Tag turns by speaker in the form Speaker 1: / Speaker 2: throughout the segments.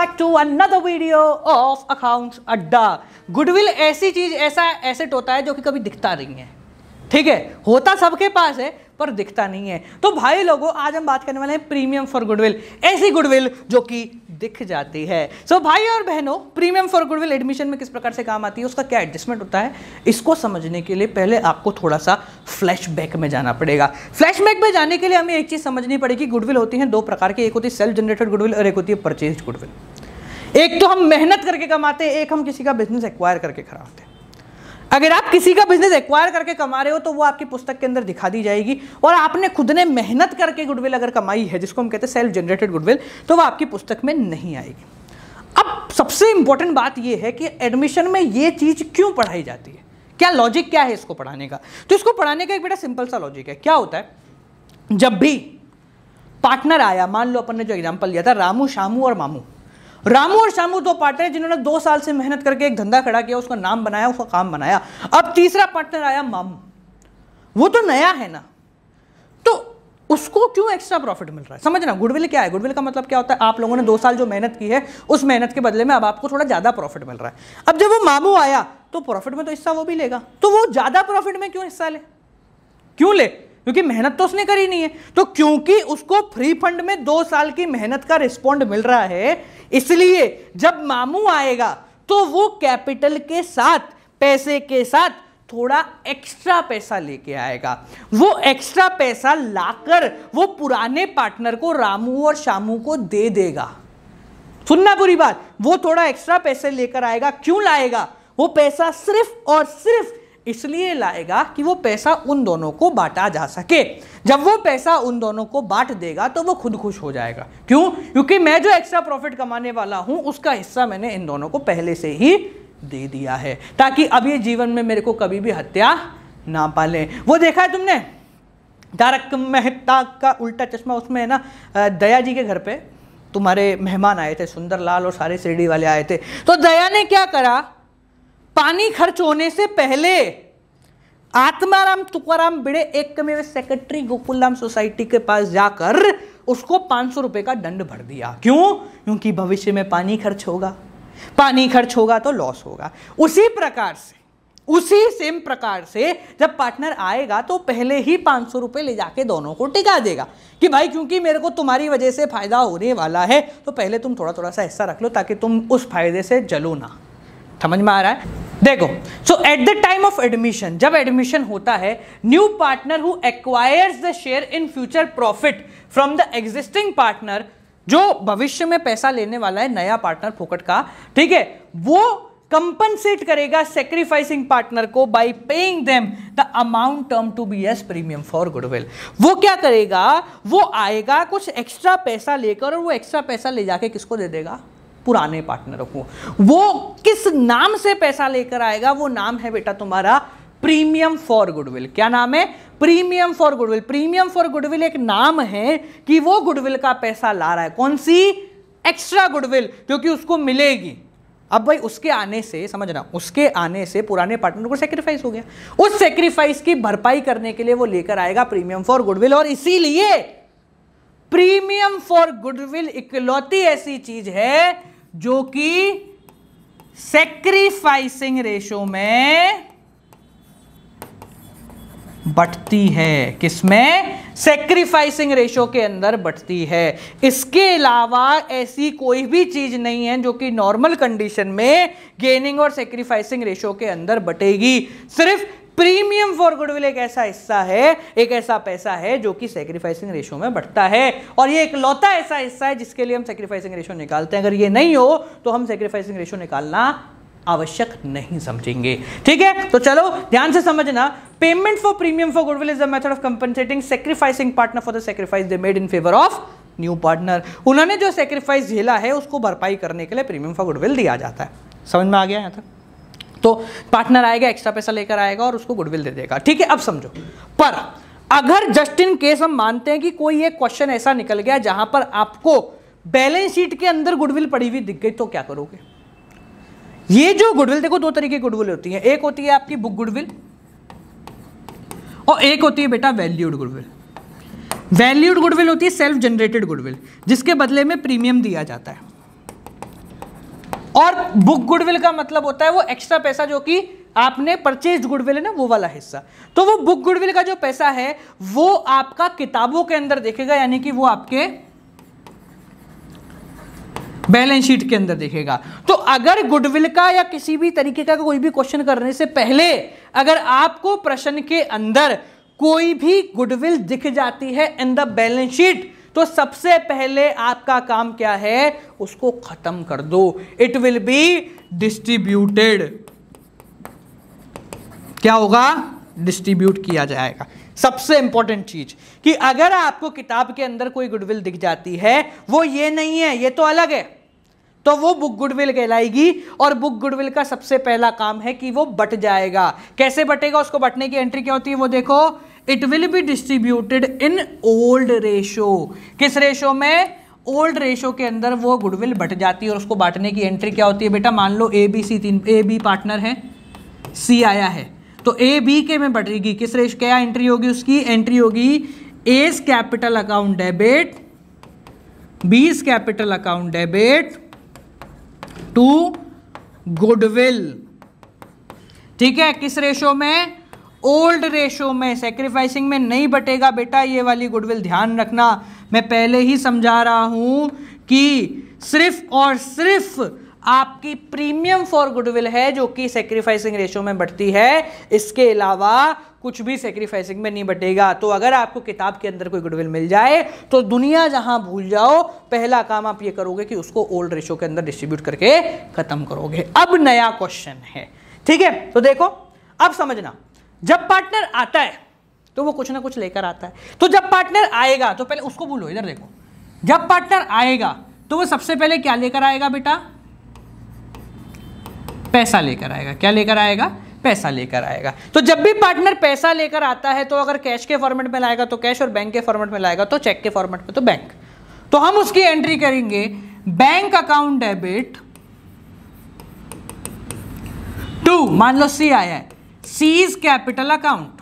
Speaker 1: back to another video of account अड्डा goodwill ऐसी चीज ऐसा एसेट होता है जो कि कभी दिखता नहीं है ठीक है होता सबके पास है पर दिखता नहीं है तो भाई लोगों आज हम बात करने वाले हैं प्रीमियम फॉर गुडविल ऐसी गुडविल जो कि दिख जाती है सो so, भाई और बहनों प्रीमियम फॉर गुडविल एडमिशन में किस प्रकार से काम आती है उसका क्या एडजस्टमेंट होता है इसको समझने के लिए पहले आपको थोड़ा सा फ्लैशबैक में जाना पड़ेगा फ्लैशबैक में जाने के लिए हमें एक चीज़ समझनी पड़ेगी गुडविल होती है दो प्रकार की एक होती है सेल्फ जनरेटेड गुडविल और एक होती है परचेज गुडविल एक तो हम मेहनत करके कमाते हैं एक हम किसी का बिजनेस एक्वायर करके कराते हैं अगर आप किसी का बिजनेस एक्वायर करके कमा रहे हो तो वो आपकी पुस्तक के अंदर दिखा दी जाएगी और आपने खुद ने मेहनत करके गुडविल अगर कमाई है जिसको हम कहते हैं सेल्फ जनरेटेड गुडविल तो वो आपकी पुस्तक में नहीं आएगी अब सबसे इंपॉर्टेंट बात यह है कि एडमिशन में ये चीज़ क्यों पढ़ाई जाती है क्या लॉजिक क्या है इसको पढ़ाने का तो इसको पढ़ाने का एक बेटा सिंपल सा लॉजिक है क्या होता है जब भी पार्टनर आया मान लो अपन ने जो एग्जाम्पल लिया था रामू शामू और मामू रामू और शामू दो पार्टनर जिन्होंने दो साल से मेहनत करके एक धंधा खड़ा किया उसका नाम बनाया उसका काम बनाया अब तीसरा पार्टनर आया मामू वो तो नया है ना तो उसको क्यों एक्स्ट्रा प्रॉफिट मिल रहा है समझना गुडविल क्या है गुडविल का मतलब क्या होता है आप लोगों ने दो साल जो मेहनत की है उस मेहनत के बदले में अब आपको थोड़ा ज़्यादा प्रॉफिट मिल रहा है अब जब वो मामू आया तो प्रॉफिट में तो हिस्सा वो भी लेगा तो वो ज़्यादा प्रॉफिट में क्यों हिस्सा ले क्यों ले क्योंकि मेहनत तो उसने करी नहीं है तो क्योंकि उसको फ्री फंड में दो साल की मेहनत का रिस्पॉन्ड मिल रहा है इसलिए जब मामू आएगा तो वो कैपिटल के साथ पैसे के साथ थोड़ा एक्स्ट्रा पैसा लेके आएगा वो एक्स्ट्रा पैसा लाकर वो पुराने पार्टनर को रामू और शामू को दे देगा सुनना बुरी बात वो थोड़ा एक्स्ट्रा पैसे लेकर आएगा क्यों लाएगा वो पैसा सिर्फ और सिर्फ इसलिए लाएगा कि वो पैसा उन दोनों को बांटा जा सके जब वो पैसा उन दोनों को बांट देगा तो वो खुद खुश हो जाएगा क्यों क्योंकि मैं जो एक्स्ट्रा प्रॉफिट कमाने वाला हूं उसका हिस्सा मैंने इन दोनों को पहले से ही दे दिया है ताकि अब ये जीवन में मेरे को कभी भी हत्या ना पाले वो देखा है तुमने तारक मेहता का उल्टा चश्मा उसमें है ना दया जी के घर पे तुम्हारे मेहमान आए थे सुंदरलाल और सारे शिरडी वाले आए थे तो दया ने क्या करा पानी खर्च होने से पहले आत्माराम तुकाराम बिड़े एक में सेक्रेटरी गोकुलराम सोसाइटी के पास जाकर उसको पांच सौ का दंड भर दिया क्यों क्योंकि भविष्य में पानी खर्च होगा पानी खर्च होगा तो लॉस होगा उसी प्रकार से उसी सेम प्रकार से जब पार्टनर आएगा तो पहले ही पांच सौ रुपए ले जाके दोनों को टिका देगा कि भाई क्योंकि मेरे को तुम्हारी वजह से फ़ायदा होने वाला है तो पहले तुम थोड़ा थोड़ा सा हिस्सा रख लो ताकि तुम उस फायदे से जलो ना समझ में आ रहा है देखो so at the time of admission जब एडमिशन होता है new partner who acquires the share in future profit from the existing partner जो भविष्य में पैसा लेने वाला है नया पार्टनर फोकट का ठीक है वो कंपनसेट करेगा सेक्रीफाइसिंग पार्टनर को by paying them the amount term to be as premium for goodwill वो क्या करेगा वो आएगा कुछ एक्स्ट्रा पैसा लेकर और वो एक्स्ट्रा पैसा ले जाके किसको दे देगा पुराने पार्टनर को वो किस नाम से पैसा लेकर आएगा वो नाम है बेटा तुम्हारा प्रीमियम फॉर गुडविल क्या नाम है premium for goodwill premium for goodwill एक नाम है कि वो गुडविल का पैसा ला रहा है कौन सी एक्स्ट्रा गुडविल क्योंकि उसको मिलेगी अब भाई उसके आने से समझना उसके आने से पुराने पार्टनर को सेक्रीफाइस हो गया उस सेक्रीफाइस की भरपाई करने के लिए वो लेकर आएगा प्रीमियम फॉर गुडविल और इसीलिए प्रीमियम फॉर गुडविल इकलौती ऐसी चीज है जो कि सेक्रीफाइसिंग रेशो में बटती है किसमें सेक्रीफाइसिंग रेशो के अंदर बटती है इसके अलावा ऐसी कोई भी चीज नहीं है जो कि नॉर्मल कंडीशन में गेनिंग और सेक्रीफाइसिंग रेशो के अंदर बटेगी सिर्फ प्रीमियम फॉर गुडविल एक ऐसा हिस्सा है एक ऐसा पैसा है जो कि सेक्रीफाइसिंग रेशो में बढ़ता है और ये एक लौता ऐसा हिस्सा है जिसके लिए हम सेक्रीफाइसिंग रेशो निकालते हैं अगर ये नहीं हो तो हम सेक्रीफाइसिंग रेशो निकालना आवश्यक नहीं समझेंगे ठीक है तो चलो ध्यान से समझना payment for premium for goodwill is a method of compensating sacrificing partner for the sacrifice they made in favour of new partner उन्होंने जो सेक्रीफाइस झेला है उसको भरपाई करने के लिए प्रीमियम फॉर गुडविल दिया जाता है समझ में आ गया यहां तक तो पार्टनर आएगा एक्स्ट्रा पैसा लेकर आएगा और उसको गुडविल दे देगा ठीक है अब समझो पर अगर जस्ट इन केस हम मानते हैं कि कोई एक क्वेश्चन ऐसा निकल गया जहां पर आपको बैलेंस शीट के अंदर गुडविल पड़ी हुई दिख गई तो क्या करोगे ये जो गुडविल देखो दो तरीके की गुडविल होती है एक होती है आपकी बुक गुडविल और एक होती है बेटा वैल्यूड गुडविल वैल्यूड गुडविल होती है सेल्फ जनरेटेड गुडविल जिसके बदले में प्रीमियम दिया जाता है और बुक गुडविल का मतलब होता है वो एक्स्ट्रा पैसा जो कि आपने परचेज गुडविल है ना वो वाला हिस्सा तो वो बुक गुडविल का जो पैसा है वो आपका किताबों के अंदर देखेगा यानी कि वो आपके बैलेंस शीट के अंदर देखेगा तो अगर गुडविल का या किसी भी तरीके का कोई भी क्वेश्चन करने से पहले अगर आपको प्रश्न के अंदर कोई भी गुडविल दिख जाती है इन द बैलेंस शीट तो सबसे पहले आपका काम क्या है उसको खत्म कर दो इट विल बी डिस्ट्रीब्यूटेड क्या होगा डिस्ट्रीब्यूट किया जाएगा सबसे इंपॉर्टेंट चीज कि अगर आपको किताब के अंदर कोई गुडविल दिख जाती है वो ये नहीं है ये तो अलग है तो वो बुक गुडविल कहलाएगी और बुक गुडविल का सबसे पहला काम है कि वो बट जाएगा कैसे बटेगा उसको बटने की एंट्री क्या होती है वो देखो it will be distributed in old ratio किस रेशो में ओल्ड रेशो के अंदर वो गुडविल बट जाती है और उसको बांटने की एंट्री क्या होती है बेटा मान लो ए बी सी तीन ए बी पार्टनर है सी आया है तो ए बी के में बटेगी किस रेश क्या एंट्री होगी उसकी एंट्री होगी as capital account debit B's capital account debit to goodwill ठीक है किस रेशो में ओल्ड रेशो में सेक्रीफाइसिंग में नहीं बटेगा बेटा ये वाली गुडविल ध्यान रखना मैं पहले ही समझा रहा हूं कि सिर्फ और सिर्फ आपकी प्रीमियम फॉर गुडविल है जो कि सेक्रीफाइसिंग रेशो में बढ़ती है इसके अलावा कुछ भी सेक्रीफाइसिंग में नहीं बटेगा तो अगर आपको किताब के अंदर कोई गुडविल मिल जाए तो दुनिया जहां भूल जाओ पहला काम आप ये करोगे कि उसको ओल्ड रेशो के अंदर डिस्ट्रीब्यूट करके खत्म करोगे अब नया क्वेश्चन है ठीक है तो देखो अब समझना जब पार्टनर आता है तो वो कुछ ना कुछ लेकर आता है तो जब पार्टनर आएगा तो पहले उसको बोलो इधर देखो जब पार्टनर आएगा तो वो सबसे पहले क्या लेकर आएगा बेटा पैसा लेकर आएगा क्या लेकर आएगा पैसा लेकर आएगा तो जब भी पार्टनर पैसा लेकर आता है तो अगर कैश के फॉर्मेट में लाएगा तो कैश और बैंक के फॉर्मेट में लाएगा तो चेक के फॉर्मेट में तो बैंक तो हम उसकी एंट्री करेंगे बैंक अकाउंट डेबिट टू मान लो सी आया है सीज कैपिटल अकाउंट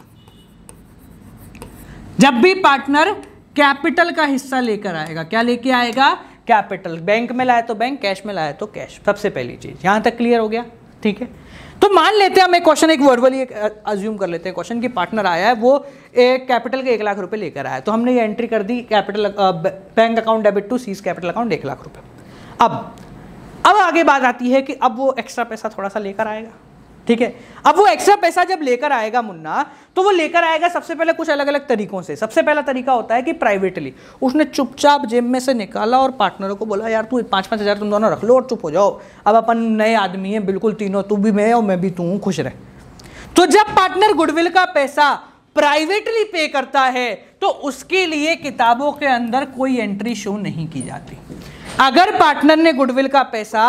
Speaker 1: जब भी पार्टनर कैपिटल का हिस्सा लेकर आएगा क्या लेके आएगा कैपिटल बैंक में लाए तो बैंक कैश में लाए तो कैश सबसे पहली चीज यहां तक क्लियर हो गया ठीक है तो मान लेते हैं हम एक क्वेश्चन एक वर्बली एक अज्यूम कर लेते हैं क्वेश्चन की पार्टनर आया है वो एक कैपिटल के एक लाख रुपए लेकर आया तो हमने ये एंट्री कर दी capital bank account debit to C's capital account एक लाख रुपए अब अब आगे बात आती है कि अब वो एक्स्ट्रा पैसा थोड़ा सा लेकर आएगा ठीक है अब वो एक्स्ट्रा पैसा जब लेकर आएगा मुन्ना तो वो लेकर आएगा सबसे पहले कुछ अलग अलग तरीकों से सबसे पहला तरीका होता है कि प्राइवेटली उसने चुपचाप जेब में से निकाला और पार्टनरों को बोला यार तू पाँच पाँच हज़ार तुम दोनों रख लो और चुप हो जाओ अब अपन नए आदमी हैं बिल्कुल तीनों तू भी मैं और मैं भी तू खुश रहे तो जब पार्टनर गुडविल का पैसा प्राइवेटली पे करता है तो उसके लिए किताबों के अंदर कोई एंट्री शो नहीं की जाती अगर पार्टनर ने गुडविल का पैसा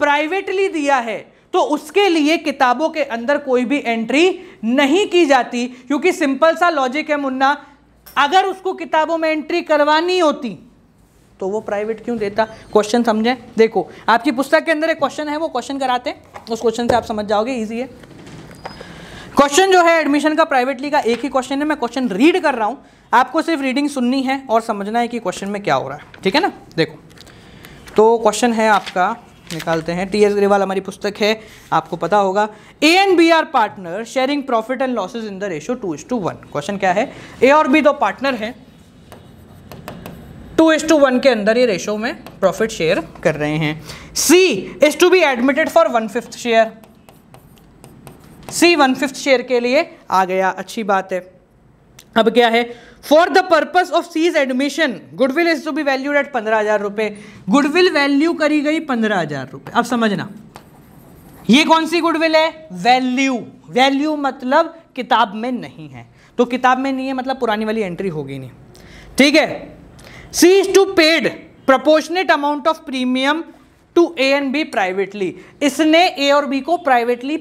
Speaker 1: प्राइवेटली दिया है तो उसके लिए किताबों के अंदर कोई भी एंट्री नहीं की जाती क्योंकि सिंपल सा लॉजिक है मुन्ना अगर उसको किताबों में एंट्री करवानी होती तो वो प्राइवेट क्यों देता क्वेश्चन समझें देखो आपकी पुस्तक के अंदर एक क्वेश्चन है वो क्वेश्चन कराते हैं उस क्वेश्चन से आप समझ जाओगे ईजी है क्वेश्चन जो है एडमिशन का प्राइवेटली का एक ही क्वेश्चन है मैं क्वेश्चन रीड कर रहा हूं आपको सिर्फ रीडिंग सुननी है और समझना है कि क्वेश्चन में क्या हो रहा है ठीक है ना देखो तो क्वेश्चन है आपका निकालते हैं टी एस ग्रेवाल हमारी पुस्तक है आपको पता होगा A and B are partner sharing profit and losses in the ratio two is to one question क्या है ए और बी दो पार्टनर हैं टू इज टू वन के अंदर ये रेशो में प्रॉफिट शेयर कर रहे हैं C is to be admitted for one fifth share C one fifth share के लिए आ गया अच्छी बात है अब क्या है for the purpose of C's admission goodwill is to be valued at पंद्रह हजार रुपए गुडविल वैल्यू करी गई पंद्रह हजार रुपए अब समझना ये कौन सी गुडविल है वैल्यू वैल्यू मतलब किताब में नहीं है तो किताब में नहीं है मतलब पुरानी वाली एंट्री होगी नहीं ठीक है C's to paid proportionate amount of premium to A and B privately इसने ए और बी को प्राइवेटली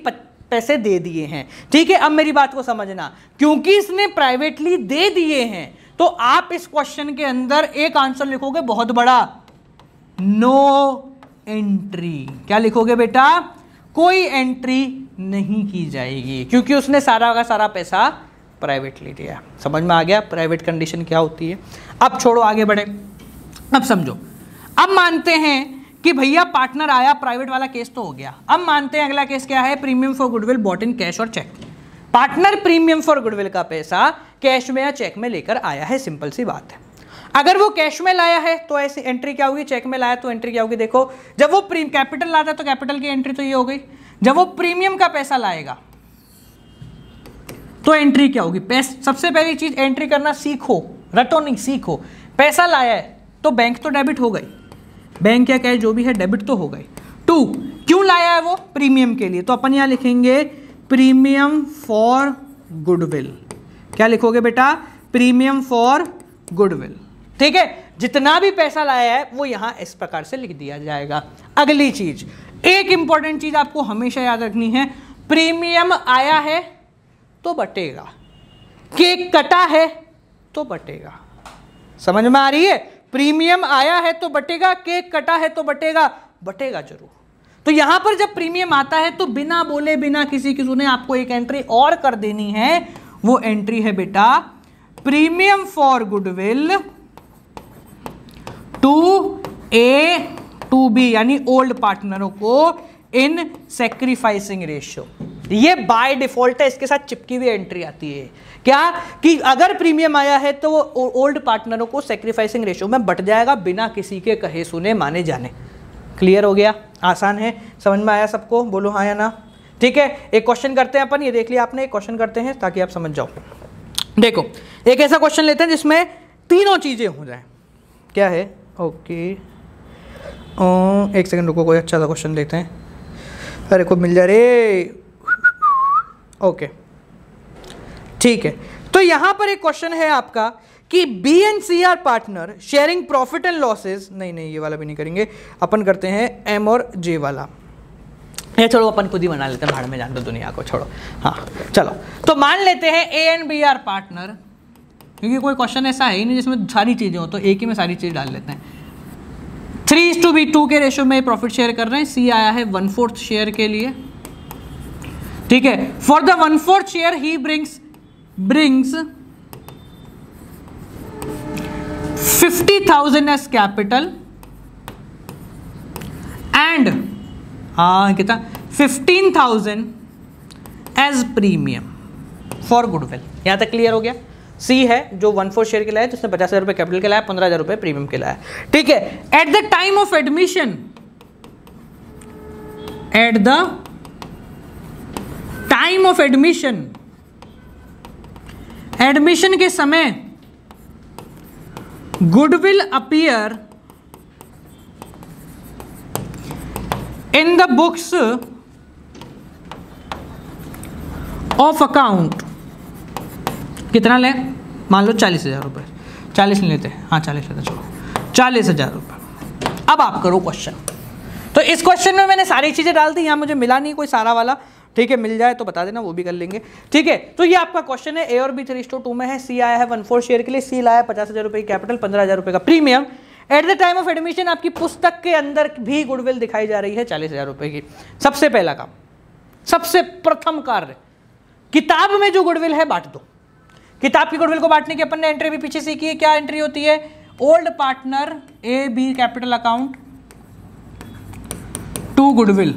Speaker 1: पैसे दे दिए हैं ठीक है अब मेरी बात को समझना क्योंकि इसने प्राइवेटली दे दिए हैं तो आप इस क्वेश्चन के अंदर एक आंसर लिखोगे बहुत बड़ा नो no एंट्री क्या लिखोगे बेटा कोई एंट्री नहीं की जाएगी क्योंकि उसने सारा का सारा पैसा प्राइवेटली दिया समझ में आ गया प्राइवेट कंडीशन क्या होती है अब छोड़ो आगे बढ़े अब समझो अब मानते हैं कि भैया पार्टनर आया प्राइवेट वाला केस तो हो गया अब मानते हैं अगला केस क्या है premium for goodwill brought in cash और cheque partner premium for goodwill का पैसा कैश में या चेक में लेकर आया है सिंपल सी बात है अगर वो कैश में लाया है तो ऐसी एंट्री क्या होगी चेक में लाया तो एंट्री क्या होगी देखो जब वो प्रीम कैपिटल लाता है तो कैपिटल की एंट्री तो ये हो गई जब वो प्रीमियम का पैसा लाएगा तो एंट्री क्या होगी सबसे पहली चीज एंट्री करना सीखो रटो नहीं सीखो पैसा लाया है तो बैंक तो डेबिट हो गई बैंक या कैश जो भी है डेबिट तो हो गए टू क्यों लाया है वो प्रीमियम के लिए तो अपन यहां लिखेंगे प्रीमियम फॉर गुडविल क्या लिखोगे बेटा प्रीमियम फॉर गुडविल ठीक है जितना भी पैसा लाया है वो यहां इस प्रकार से लिख दिया जाएगा अगली चीज एक इंपॉर्टेंट चीज आपको हमेशा याद रखनी है प्रीमियम आया है तो बटेगा केक कटा है तो बटेगा समझ में आ रही है प्रीमियम आया है तो बटेगा केक कटा है तो बटेगा बटेगा जरूर तो यहां पर जब प्रीमियम आता है तो बिना बोले बिना किसी की सुने आपको एक एंट्री और कर देनी है वो एंट्री है बेटा premium for goodwill to A to B यानी ओल्ड पार्टनरों को इन सेक्रीफाइसिंग रेशियो ये बाय डिफॉल्ट है इसके साथ चिपकी हुई एंट्री आती है क्या कि अगर प्रीमियम आया है तो वो ओल्ड पार्टनरों को सेक्रीफाइसिंग रेशो में बट जाएगा बिना किसी के कहे सुने माने जाने क्लियर हो गया आसान है समझ में आया सबको बोलो हाँ या ना ठीक है एक क्वेश्चन करते हैं अपन ये देख लिया आपने एक क्वेश्चन करते हैं ताकि आप समझ जाओ देखो एक ऐसा क्वेश्चन लेते हैं जिसमें तीनों चीज़ें हो जाए क्या है ओके ओ, अं, एक सेकंड रुको कोई अच्छा सा क्वेश्चन देखते हैं अरे कोई मिल जा रे ओके ठीक है तो यहां पर एक क्वेश्चन है आपका कि B and C are partner sharing profit and losses नहीं नहीं ये वाला भी नहीं करेंगे अपन करते हैं एम और जे वाला ये छोड़ो अपन खुद ही बना लेते हैं भाड़ में जान दो दुनिया को छोड़ो हाँ चलो तो मान लेते हैं A and B are partner क्योंकि कोई क्वेश्चन ऐसा है ही नहीं जिसमें सारी चीज़ें हो तो एक ही में सारी चीज़ डाल लेते हैं three is to be two के रेशियो में प्रॉफिट शेयर कर रहे हैं सी आया है वन फोर्थ शेयर के लिए ठीक है for the one four share he brings brings fifty thousand as capital and हाँ कितना fifteen thousand as premium for goodwill यहां तक क्लियर हो गया सी है जो वन फोर शेयर के लाया जिसने तो पचास हज़ार रुपये कैपिटल के लाया पंद्रह हज़ार रुपए प्रीमियम के लाया ठीक है at the time of admission at the time of admission admission के समय goodwill appear in the books of account कितना लें मान लो चालीस हजार रुपये चालीस नहीं लेते हाँ चालीस हजार चलो चालीस हजार रुपये अब आप करो क्वेश्चन तो इस क्वेश्चन में मैंने सारी चीज़ें डाल दी यहां मुझे मिला नहीं कोई सारा वाला ठीक है मिल जाए तो बता देना वो भी कर लेंगे ठीक है तो ये आपका क्वेश्चन है ए और बी थ्री स्टो टू में है सी आया है वन फोर शेयर के लिए सी लाया पचास हज़ार रुपये की कैपिटल पंद्रह हज़ार रुपये का premium at the time of admission आपकी पुस्तक के अंदर भी गुडविल दिखाई जा रही है चालीस हज़ार रुपये की सबसे पहला काम सबसे प्रथम कार्य किताब में जो गुडविल है बांट दो किताब की गुडविल को बांटने की अपन ने एंट्री भी पीछे सीखी है क्या एंट्री होती है old partner A B capital account to goodwill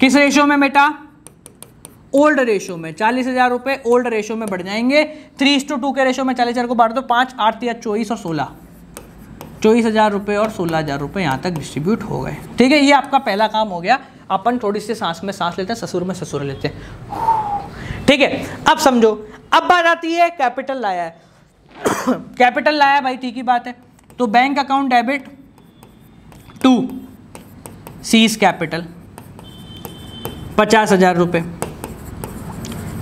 Speaker 1: किस रेशियो में बेटा ओल्ड रेशो में चालीस हजार रुपए ओल्ड रेशो में बढ़ जाएंगे थ्री टू टू के रेशो में चालीस हजार को बांट दो पांच आठ या चौबीस और सोलह चौबीस हज़ार रुपए और सोलह हज़ार रुपए यहां तक डिस्ट्रीब्यूट हो गए ठीक है ये आपका पहला काम हो गया अपन थोड़ी सी सांस में सांस लेते हैं ससुर में ससुर लेते हैं ठीक है अब समझो अब बात आती है कैपिटल लाया है कैपिटल लाया भाई ठीक ही बात है तो bank account debit to C's capital पचास हज़ार रुपये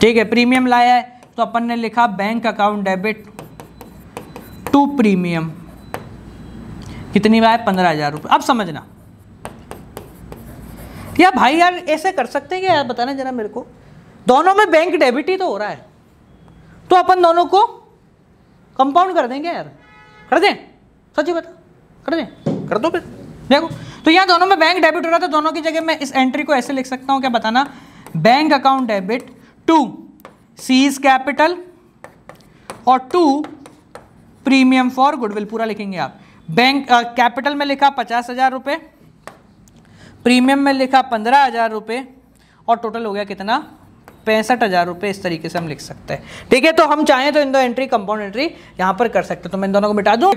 Speaker 1: ठीक है प्रीमियम लाया है तो अपन ने लिखा bank account debit to premium कितनी बार पंद्रह हजार रुपये अब समझना या भाई यार ऐसे कर सकते हैं क्या यार बताना जरा मेरे को दोनों में बैंक डेबिट ही तो हो रहा है तो अपन दोनों को कंपाउंड कर देंगे यार कर दें सच्ची बता कर दें कर दो फिर देखो तो यहाँ दोनों में बैंक डेबिट हो रहा था तो दोनों की जगह मैं इस एंट्री को ऐसे लिख सकता हूँ क्या बताना bank account debit to C's capital और टू प्रीमियम फॉर गुडविल पूरा लिखेंगे आप बैंक कैपिटल में लिखा पचास हज़ार रुपये प्रीमियम में लिखा पंद्रह हज़ार रुपये और टोटल हो गया कितना पैंसठ हज़ार रुपये इस तरीके से हम लिख सकते हैं ठीक है तो हम चाहें तो इन दो एंट्री कंपाउंड एंट्री यहां पर कर सकते हैं तो मैं इन दोनों को मिटा दूँ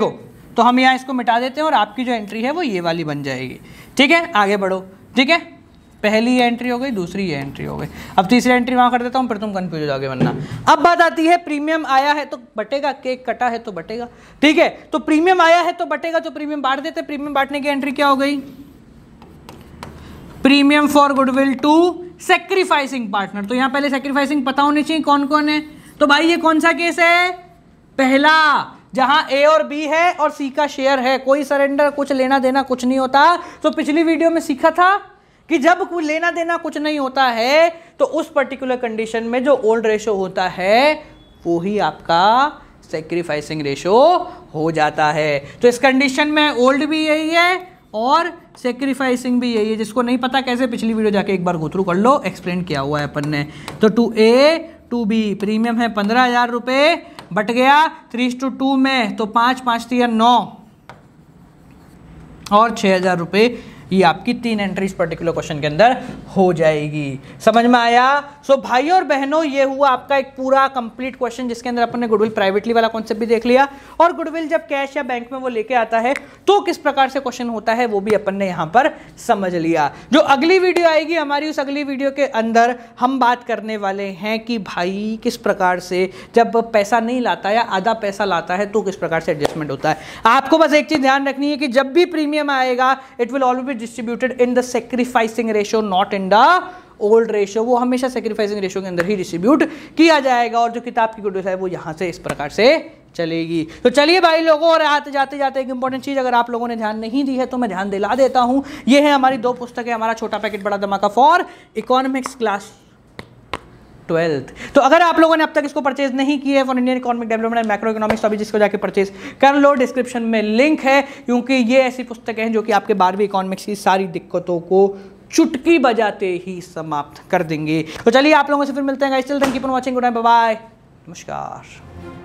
Speaker 1: तो हम यहाँ इसको मिटा देते हैं और आपकी जो एंट्री है वो ये वाली बन जाएगी ठीक है आगे बढ़ो ठीक है पहली एंट्री हो गई दूसरी एंट्री हो गई अब तीसरी एंट्री वहां कर देता हूं फिर तुम कंफ्यूज हो जाओगे वरना अब बात आती है प्रीमियम आया है तो बटेगा केक कटा है तो बटेगा ठीक है तो प्रीमियम आया है तो बटेगा जो तो प्रीमियम बांट देते प्रीमियम बांटने की एंट्री क्या हो गई premium for goodwill to sacrificing partner तो यहां पहले सेक्रीफाइसिंग पता होनी चाहिए कौन कौन है तो भाई ये कौन सा केस है पहला जहां ए और बी है और सी का शेयर है कोई सरेंडर कुछ लेना देना कुछ नहीं होता तो पिछली वीडियो में सीखा था कि जब कोई लेना देना कुछ नहीं होता है तो उस पर्टिकुलर कंडीशन में जो ओल्ड रेशो होता है वो ही आपका सेक्रीफाइसिंग रेशो हो जाता है तो इस कंडीशन में ओल्ड भी यही है और सेक्रीफाइसिंग भी यही है जिसको नहीं पता कैसे पिछली वीडियो जाके एक बार गोथ्रू कर लो एक्सप्लेन किया हुआ है अपन ने तो to A to B premium है पंद्रह हज़ार रुपये बट गया थ्री टू टू में तो पांच पांच तीन नौ और छह हज़ार रुपये ये आपकी तीन एंट्री पर्टिकुलर क्वेश्चन के अंदर हो जाएगी समझ में आया सो so, भाई और बहनों ये हुआ आपका एक पूरा कंप्लीट क्वेश्चन जिसके अंदर अपने गुडविल प्राइवेटली वाला कॉन्सेप्ट भी देख लिया और गुडविल जब कैश या बैंक में वो लेके आता है तो किस प्रकार से क्वेश्चन होता है वो भी अपन ने यहां पर समझ लिया जो अगली वीडियो आएगी हमारी उस अगली वीडियो के अंदर हम बात करने वाले हैं कि भाई किस प्रकार से जब पैसा नहीं लाता या आधा पैसा लाता है तो किस प्रकार से एडजस्टमेंट होता है आपको बस एक चीज़ ध्यान रखनी है कि जब भी प्रीमियम आएगा it will always profit distributed in the sacrificing ratio not in the old ratio वो हमेशा सेक्रीफाइसिंग रेशो के अंदर ही डिस्ट्रीब्यूट किया जाएगा और जो किताब की गुडविल है वो यहाँ से इस प्रकार से चलेगी तो चलिए भाई लोगों और आते जाते जाते एक इंपॉर्टेंट चीज़ अगर आप लोगों ने ध्यान नहीं दी है तो मैं ध्यान दिला देता हूं ये है हमारी दो पुस्तकें हमारा छोटा पैकेट बड़ा धमाका फॉर इकोनॉमिक्स क्लास ट्वेल्थ तो अगर आप लोगों ने अब तक इसको परचेज नहीं किया है for Indian economic development and micro economics तो अभी जिसको जाके परचेज कर लो डिस्क्रिप्शन में लिंक है क्योंकि ये ऐसी पुस्तकें हैं जो कि आपके बारहवीं इकोनॉमिक्स की सारी दिक्कतों को चुटकी बजाते ही समाप्त कर देंगे तो चलिए आप लोगों से फिर मिलते हैं guys till then keep goodbye नमस्कार